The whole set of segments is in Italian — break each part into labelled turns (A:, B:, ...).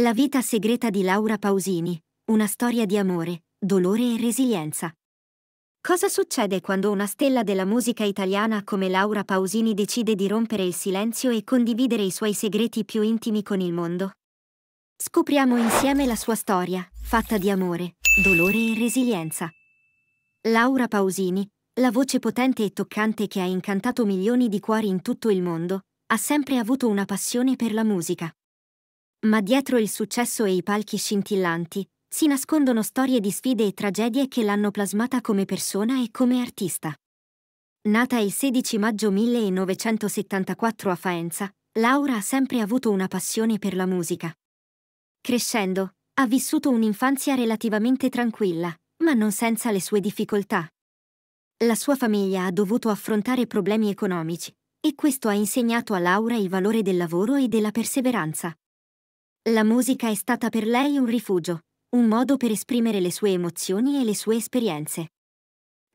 A: La vita segreta di Laura Pausini, una storia di amore, dolore e resilienza. Cosa succede quando una stella della musica italiana come Laura Pausini decide di rompere il silenzio e condividere i suoi segreti più intimi con il mondo? Scopriamo insieme la sua storia, fatta di amore, dolore e resilienza. Laura Pausini, la voce potente e toccante che ha incantato milioni di cuori in tutto il mondo, ha sempre avuto una passione per la musica. Ma dietro il successo e i palchi scintillanti si nascondono storie di sfide e tragedie che l'hanno plasmata come persona e come artista. Nata il 16 maggio 1974 a Faenza, Laura ha sempre avuto una passione per la musica. Crescendo, ha vissuto un'infanzia relativamente tranquilla, ma non senza le sue difficoltà. La sua famiglia ha dovuto affrontare problemi economici, e questo ha insegnato a Laura il valore del lavoro e della perseveranza. La musica è stata per lei un rifugio, un modo per esprimere le sue emozioni e le sue esperienze.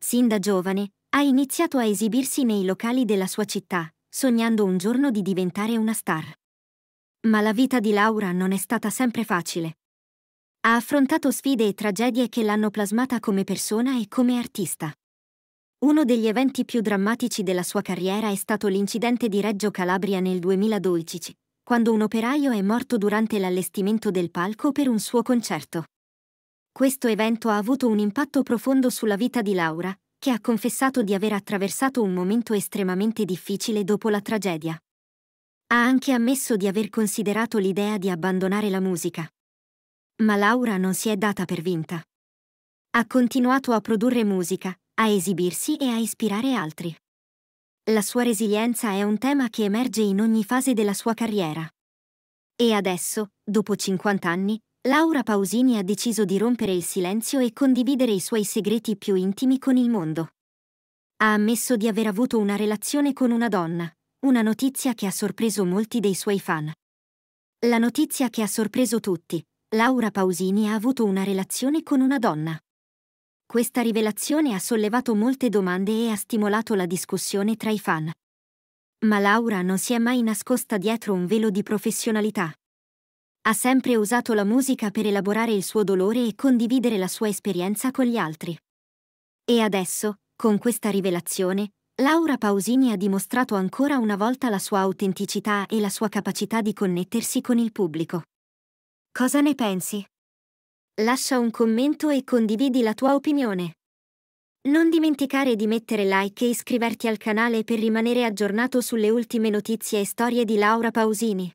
A: Sin da giovane, ha iniziato a esibirsi nei locali della sua città, sognando un giorno di diventare una star. Ma la vita di Laura non è stata sempre facile. Ha affrontato sfide e tragedie che l'hanno plasmata come persona e come artista. Uno degli eventi più drammatici della sua carriera è stato l'incidente di Reggio Calabria nel 2012, quando un operaio è morto durante l'allestimento del palco per un suo concerto. Questo evento ha avuto un impatto profondo sulla vita di Laura, che ha confessato di aver attraversato un momento estremamente difficile dopo la tragedia. Ha anche ammesso di aver considerato l'idea di abbandonare la musica. Ma Laura non si è data per vinta. Ha continuato a produrre musica, a esibirsi e a ispirare altri. La sua resilienza è un tema che emerge in ogni fase della sua carriera. E adesso, dopo 50 anni, Laura Pausini ha deciso di rompere il silenzio e condividere i suoi segreti più intimi con il mondo. Ha ammesso di aver avuto una relazione con una donna, una notizia che ha sorpreso molti dei suoi fan. La notizia che ha sorpreso tutti, Laura Pausini ha avuto una relazione con una donna. Questa rivelazione ha sollevato molte domande e ha stimolato la discussione tra i fan. Ma Laura non si è mai nascosta dietro un velo di professionalità. Ha sempre usato la musica per elaborare il suo dolore e condividere la sua esperienza con gli altri. E adesso, con questa rivelazione, Laura Pausini ha dimostrato ancora una volta la sua autenticità e la sua capacità di connettersi con il pubblico. Cosa ne pensi? Lascia un commento e condividi la tua opinione. Non dimenticare di mettere like e iscriverti al canale per rimanere aggiornato sulle ultime notizie e storie di Laura Pausini.